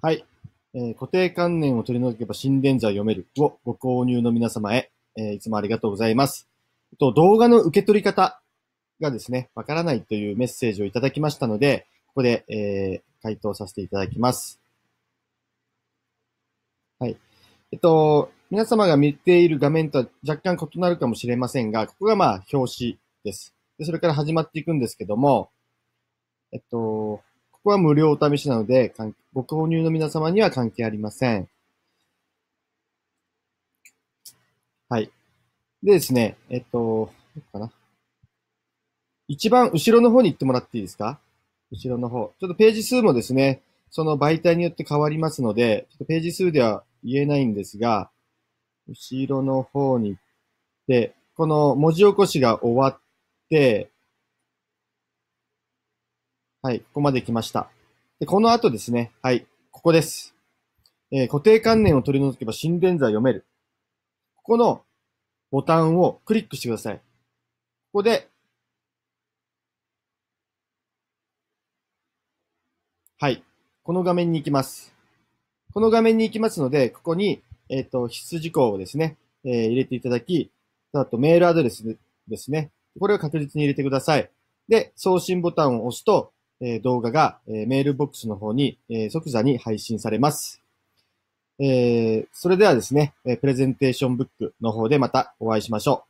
はい。えー、固定観念を取り除けば心電図は読めるをご購入の皆様へ、えー、いつもありがとうございます。と、動画の受け取り方がですね、わからないというメッセージをいただきましたので、ここで、えー、回答させていただきます。はい。えっと、皆様が見ている画面とは若干異なるかもしれませんが、ここがまあ表紙です。でそれから始まっていくんですけども、えっと、ここは無料お試しなので、ご購入の皆様には関係ありません。はい。でですね、えっと、どこかな。一番後ろの方に行ってもらっていいですか後ろの方。ちょっとページ数もですね、その媒体によって変わりますので、ちょっとページ数では言えないんですが、後ろの方に行って、この文字起こしが終わって、はい、ここまで来ました。で、この後ですね、はい、ここです。えー、固定観念を取り除けば心電図は読める。ここのボタンをクリックしてください。ここで、はい、この画面に行きます。この画面に行きますので、ここに、えっ、ー、と、必須事項をですね、えー、入れていただき、あとメールアドレスですね。これを確実に入れてください。で、送信ボタンを押すと、え動画が、えメールボックスの方に、え即座に配信されます。えそれではですね、えプレゼンテーションブックの方でまたお会いしましょう。